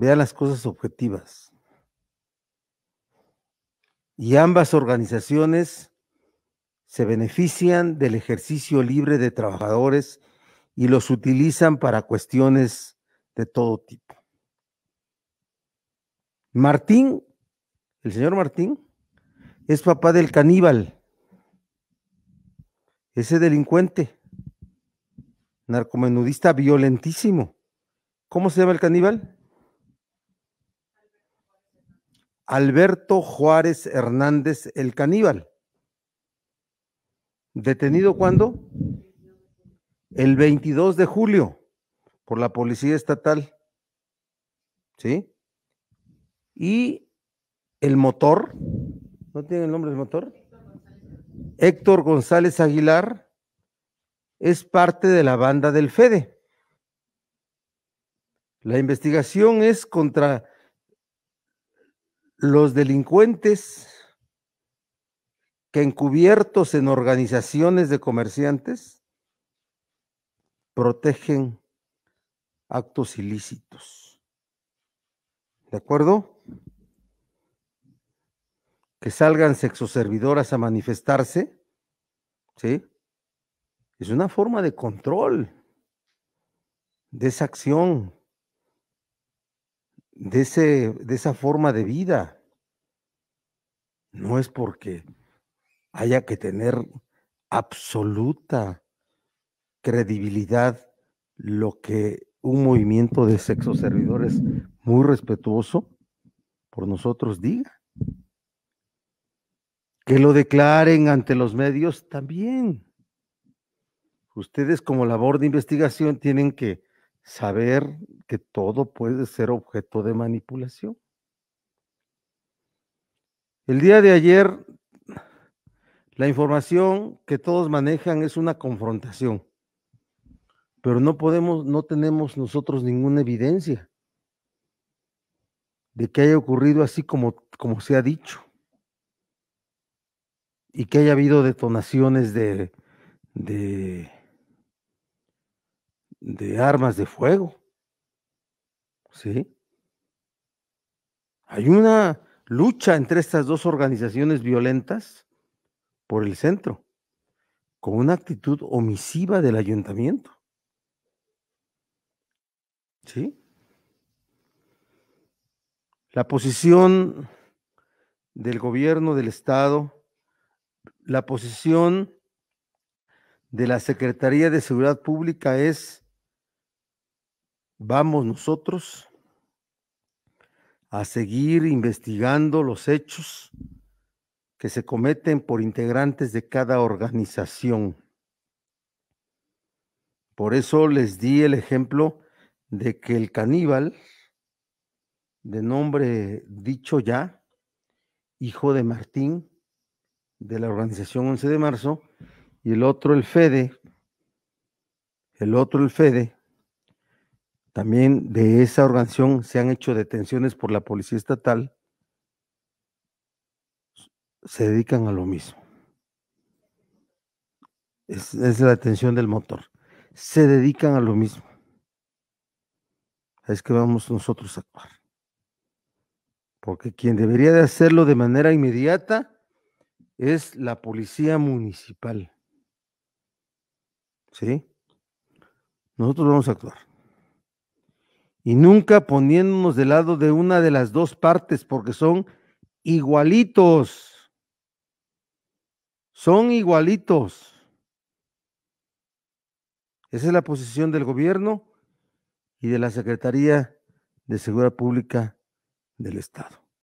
vean las cosas objetivas. Y ambas organizaciones se benefician del ejercicio libre de trabajadores y los utilizan para cuestiones de todo tipo. Martín, el señor Martín, es papá del caníbal, ese delincuente, narcomenudista violentísimo. ¿Cómo se llama el caníbal? Alberto Juárez Hernández el caníbal. ¿Detenido cuándo? El 22 de julio por la Policía Estatal. ¿Sí? Y el motor, ¿no tiene el nombre del motor? Héctor González Aguilar es parte de la banda del FEDE. La investigación es contra los delincuentes que encubiertos en organizaciones de comerciantes protegen actos ilícitos. ¿De acuerdo? Que salgan sexoservidoras a manifestarse, ¿sí? Es una forma de control de esa acción de, ese, de esa forma de vida. No es porque haya que tener absoluta credibilidad lo que un movimiento de sexo servidores muy respetuoso por nosotros diga. Que lo declaren ante los medios también. Ustedes como labor de investigación tienen que saber que todo puede ser objeto de manipulación. El día de ayer, la información que todos manejan es una confrontación, pero no podemos, no tenemos nosotros ninguna evidencia de que haya ocurrido así como, como se ha dicho y que haya habido detonaciones de, de de armas de fuego. ¿Sí? Hay una lucha entre estas dos organizaciones violentas por el centro, con una actitud omisiva del ayuntamiento. ¿Sí? La posición del gobierno del Estado, la posición de la Secretaría de Seguridad Pública es vamos nosotros a seguir investigando los hechos que se cometen por integrantes de cada organización. Por eso les di el ejemplo de que el caníbal, de nombre dicho ya, hijo de Martín, de la organización 11 de marzo, y el otro el Fede, el otro el Fede, también de esa organización se han hecho detenciones por la policía estatal. Se dedican a lo mismo. Es, la detención del motor. Se dedican a lo mismo. Es que vamos nosotros a actuar. Porque quien debería de hacerlo de manera inmediata es la policía municipal. ¿Sí? Nosotros vamos a actuar y nunca poniéndonos de lado de una de las dos partes porque son igualitos. Son igualitos. Esa es la posición del gobierno y de la Secretaría de Seguridad Pública del Estado.